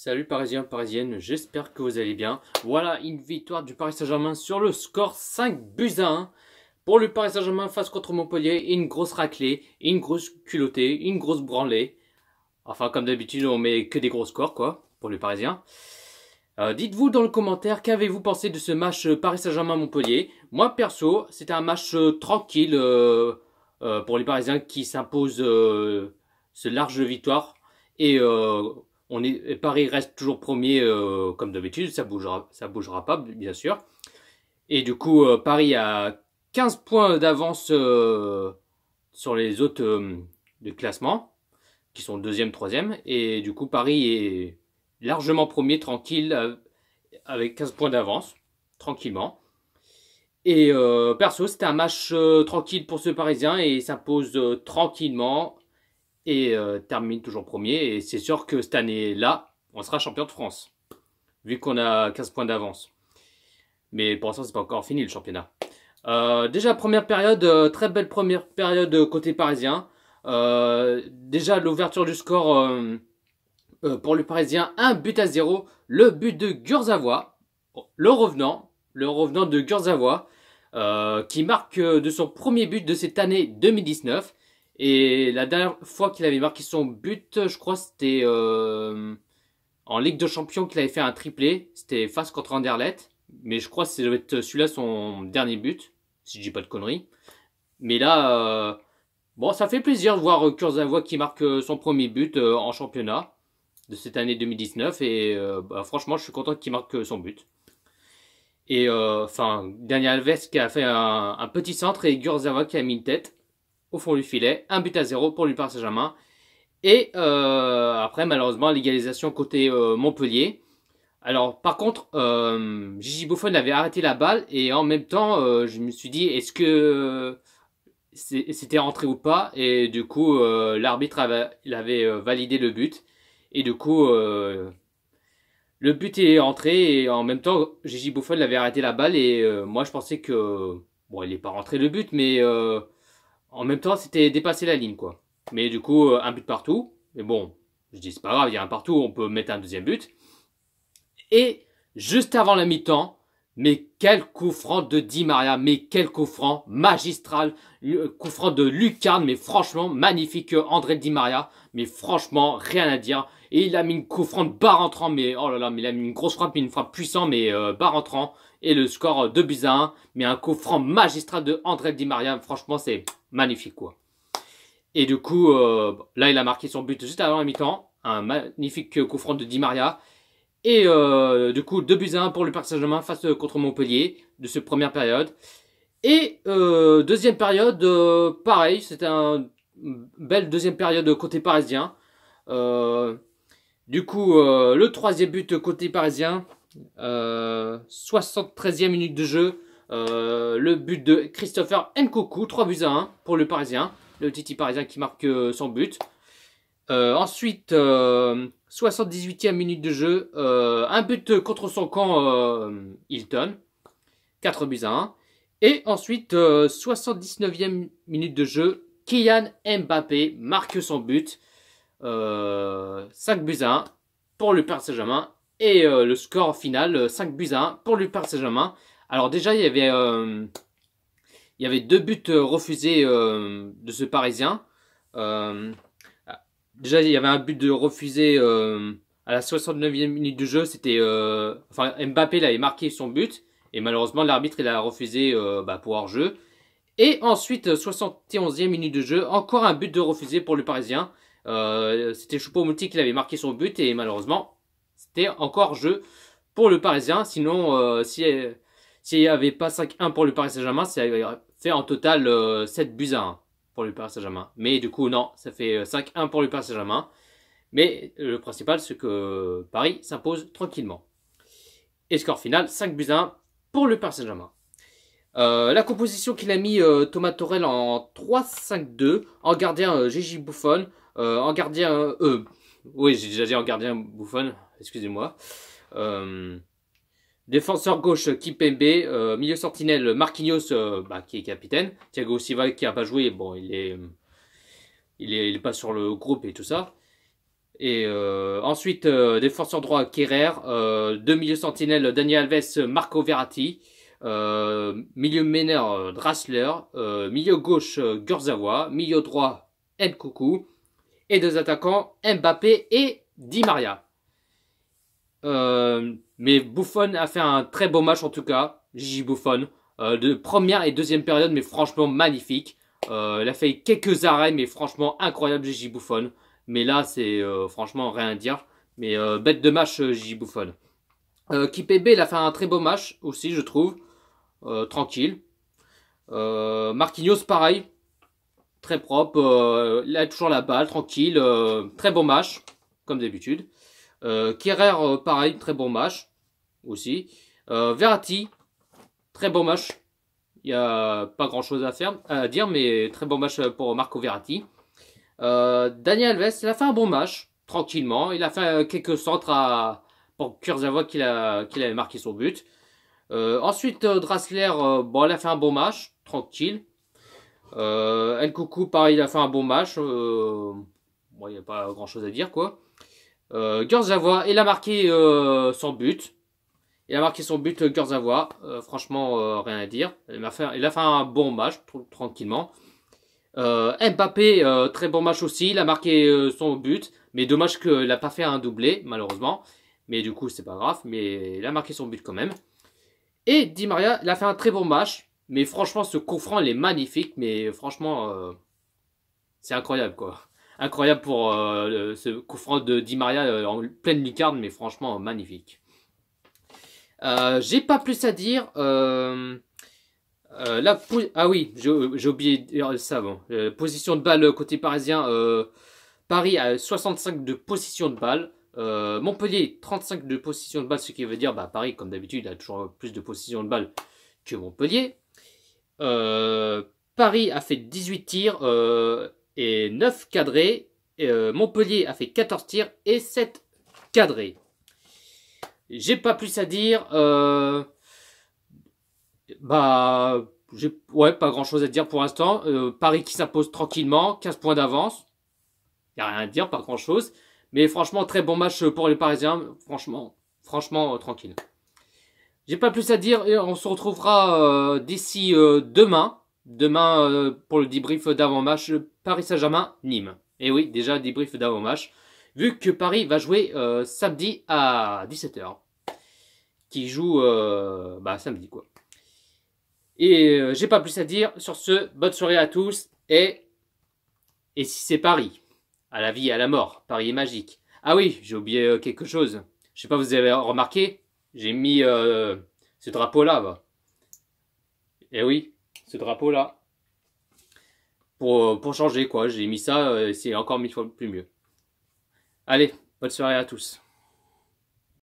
Salut parisiens, Parisienne, j'espère que vous allez bien. Voilà une victoire du Paris Saint-Germain sur le score 5 buts 1. Pour le Paris Saint-Germain face contre Montpellier, une grosse raclée, une grosse culottée, une grosse branlée. Enfin, comme d'habitude, on met que des gros scores, quoi, pour les parisiens. Euh, dites-vous dans le commentaire, qu'avez-vous pensé de ce match Paris Saint-Germain-Montpellier Moi, perso, c'était un match euh, tranquille euh, pour les parisiens qui s'imposent ce large victoire. Et est, Paris reste toujours premier euh, comme d'habitude, ça bougera, ça bougera pas bien sûr. Et du coup, euh, Paris a 15 points d'avance euh, sur les autres de classement, qui sont deuxième, troisième. Et du coup, Paris est largement premier, tranquille, avec 15 points d'avance, tranquillement. Et perso, c'était un match tranquille pour ce Parisien et il s'impose tranquillement et euh, termine toujours premier. Et c'est sûr que cette année-là, on sera champion de France, vu qu'on a 15 points d'avance. Mais pour l'instant, c'est pas encore fini le championnat. Euh, déjà, première période, euh, très belle première période côté parisien. déjà, l'ouverture du score pour le parisien, un but à zéro. Le but de Gurzavoie, le revenant, le revenant de euh, qui marque de son premier but de cette année 2019. Et la dernière fois qu'il avait marqué son but, je crois, c'était euh, en Ligue de Champions qu'il avait fait un triplé. C'était face contre Anderlecht. Mais je crois que c'est être celui-là son dernier but, si je dis pas de conneries. Mais là, euh, bon, ça fait plaisir de voir Kurzawa qui marque euh, son premier but en championnat de cette année 2019. Et bah, franchement, je suis content qu'il marque son but. Et enfin, Daniel Alves qui a fait un, petit centre et Kurzawa qui a mis une tête au fond du filet, un but à zéro pour lui Saint-Germain. Et euh, après, malheureusement, l'égalisation côté euh, Montpellier. Alors, par contre, euh, Gigi Buffon avait arrêté la balle et en même temps, je me suis dit, est-ce que c'était rentré ou pas Et du coup, l'arbitre avait, il avait validé le but. Et du coup, le but est rentré et en même temps, Gigi Buffon avait arrêté la balle et moi, je pensais que bon, il n'est pas rentré le but, mais en même temps, c'était dépasser la ligne, quoi. Mais du coup, euh, un but partout. Mais bon, je dis, c'est pas grave, il y a un partout, on peut mettre un deuxième but. Et juste avant la mi-temps, mais quel coup franc de Di Maria, mais quel coup franc magistral, coup franc de Lucarne, mais franchement magnifique euh, André Di Maria, mais franchement rien à dire. Et il a mis une coup franc de barre entrant, mais oh là là, mais il a mis une grosse frappe, une frappe puissante, mais euh, barre entrant. Et le score euh, de buts 1, mais un coup franc magistral de André Di Maria, franchement c'est Magnifique quoi. Et du coup, euh, là, il a marqué son but juste avant la mi-temps. Un magnifique euh, coup franc de Di Maria. Et euh, du coup, 2 buts à 1 pour le Paris Saint-Germain face contre Montpellier de cette première période. Et deuxième période, pareil, c'est un belle deuxième période côté parisien. du coup, le troisième but côté parisien, 73e minute de jeu, euh, le but de Christopher Nkoku, 3 buts à 1 pour le Parisien. Le Titi Parisien qui marque euh, son but. Euh, ensuite, 78e minute de jeu, un but contre son camp Hilton, 4 buts à 1. Et ensuite, 79e minute de jeu, Kylian Mbappé marque son but, 5 buts à 1 pour le père Saint-Germain. Et le score final, 5 buts à 1 pour le père Saint-Germain alors déjà, il y avait, euh, il y avait deux buts euh, refusés euh, de ce Parisien. déjà, il y avait un but de refusé à la 69e minute du jeu. C'était, enfin, Mbappé là, marqué son but et malheureusement l'arbitre il a refusé bah, pour hors jeu. Et ensuite, 71e minute de jeu, encore un but de refusé pour le Parisien. c'était Choupo-Moting qui avait marqué son but et malheureusement c'était encore jeu pour le Parisien. Sinon, si s'il n'y avait pas 5-1 pour le Paris Saint-Germain, ça aurait fait en total 7 euh, buts à 1 pour le Paris Saint-Germain. Mais du coup, non, ça fait 5-1 euh, pour le Paris Saint-Germain. Mais euh, le principal, c'est que Paris s'impose tranquillement. Et score final, 5 buts à 1 pour le Paris Saint-Germain. la composition qu'il a mis Thomas Torel en 3-5-2, en gardien Gigi Buffon, en gardien... oui, j'ai déjà dit en gardien Buffon, excusez-moi. Euh... Défenseur gauche Kipembe, euh, milieu sentinelle Marquinhos euh, bah, qui est capitaine, Thiago Silva qui a pas joué, bon il est il est, il pas sur le groupe et tout ça. Et euh, ensuite défenseur droit Kerrer, deux milieux sentinelles Daniel Alves, Marco Verratti, milieu meneur Drasler, milieu gauche Gurzawa, milieu droit Nkoukou et deux attaquants Mbappé et Di Maria. Euh, mais Bouffon a fait un très beau match en tout cas, Gigi Buffon, euh, de première et deuxième période, mais franchement magnifique. Euh, il a fait quelques arrêts, mais franchement incroyable Gigi Buffon. Mais là, c'est franchement rien à dire. Mais bête de match Gigi Buffon. Kipébé, il a fait un très beau match aussi, je trouve. tranquille. Marquinhos, pareil. Très propre. il a toujours la balle, tranquille. très beau match, comme d'habitude. Euh, Kerrer, euh, pareil, très bon match aussi. Euh, Verratti, très bon match. Il n'y a pas grand chose à, faire, à dire, mais très bon match euh, pour Marco Verratti. Daniel Alves, il a fait un bon match, tranquillement. Il a fait quelques centres à, pour Kurzawa qu'il qu'il avait marqué son but. ensuite, Drasler, bon, il a fait un bon match, tranquille. El Coucou, pareil, il a fait un bon match. il n'y a pas grand chose à dire, quoi. Euh, il a marqué euh, son but. Il a marqué son but, Gerzawa. Euh, franchement, euh, rien à dire. Il a, fait, un bon match, tranquillement. Mbappé, très bon match aussi. Il a marqué son but. Mais dommage qu'il a pas fait un doublé, malheureusement. Mais du coup, c'est pas grave. Mais il a marqué son but quand même. Et Di Maria, il a fait un très bon match. Mais franchement, ce coup franc, il est magnifique. Mais franchement, c'est incroyable, quoi. Incroyable pour euh, ce coup franc de Di Maria euh, en pleine lucarne, mais franchement magnifique. Euh, j'ai pas plus à dire. ah oui, j'ai oublié ça. position de balle côté parisien. Paris a 65 de position de balle. Montpellier, 35 de position de balle, ce qui veut dire, bah, Paris, comme d'habitude, a toujours plus de position de balle que Montpellier. Paris a fait 18 tirs, et 9 cadrés. Euh, Montpellier a fait 14 tirs et 7 cadrés. J'ai pas plus à dire. Euh, bah, j'ai ouais, pas grand chose à dire pour l'instant. Euh, Paris qui s'impose tranquillement, 15 points d'avance. Y a rien à dire, pas grand chose. Mais franchement, très bon match pour les Parisiens. Franchement, franchement tranquille. J'ai pas plus à dire. On se retrouvera d'ici demain demain euh, pour le débrief d'avant-match Paris Saint-Germain Nîmes. Et eh oui, déjà débrief d'avant-match vu que Paris va jouer euh, samedi à 17h. Qui joue euh, bah, samedi quoi. Et j'ai pas plus à dire sur ce, bonne soirée à tous et et si c'est Paris, à la vie et à la mort, Paris est magique. Ah oui, j'ai oublié quelque chose. Je sais pas vous avez remarqué, j'ai mis ce drapeau là. Et eh oui, ce drapeau là pour, euh, pour changer quoi j'ai mis ça euh, c'est encore mille fois plus mieux allez bonne soirée à tous